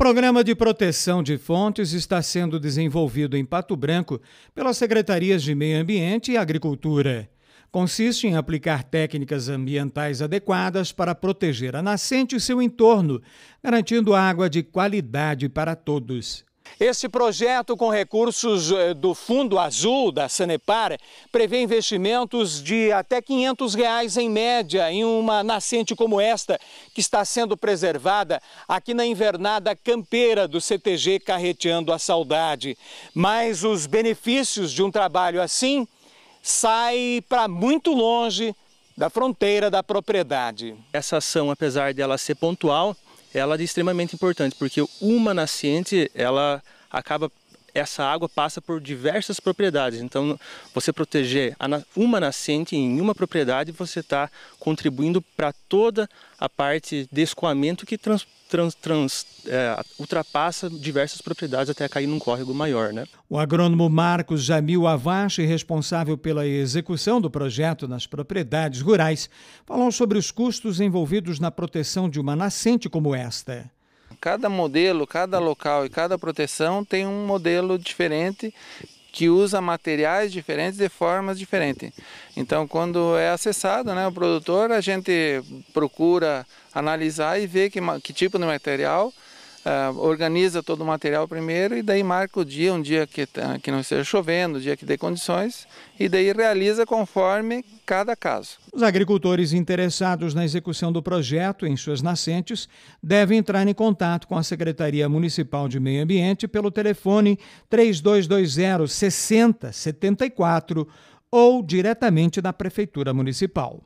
programa de proteção de fontes está sendo desenvolvido em Pato Branco pelas secretarias de Meio Ambiente e Agricultura. Consiste em aplicar técnicas ambientais adequadas para proteger a nascente e seu entorno, garantindo água de qualidade para todos. Esse projeto, com recursos eh, do Fundo Azul da Sanepar, prevê investimentos de até R$ 500 reais em média em uma nascente como esta, que está sendo preservada aqui na invernada campeira do CTG Carreteando a Saudade. Mas os benefícios de um trabalho assim saem para muito longe da fronteira da propriedade. Essa ação, apesar dela ser pontual, ela é extremamente importante, porque uma nascente, ela acaba essa água passa por diversas propriedades. Então, você proteger uma nascente em uma propriedade, você está contribuindo para toda a parte de escoamento que trans, trans, trans, é, ultrapassa diversas propriedades até cair num córrego maior. Né? O agrônomo Marcos Jamil Avache, responsável pela execução do projeto nas propriedades rurais, falou sobre os custos envolvidos na proteção de uma nascente como esta cada modelo, cada local e cada proteção tem um modelo diferente que usa materiais diferentes de formas diferentes. Então, quando é acessado né, o produtor, a gente procura analisar e ver que, que tipo de material Uh, organiza todo o material primeiro e daí marca o dia, um dia que, tá, que não esteja chovendo, um dia que dê condições, e daí realiza conforme cada caso. Os agricultores interessados na execução do projeto em suas nascentes devem entrar em contato com a Secretaria Municipal de Meio Ambiente pelo telefone 3220 6074 ou diretamente da Prefeitura Municipal.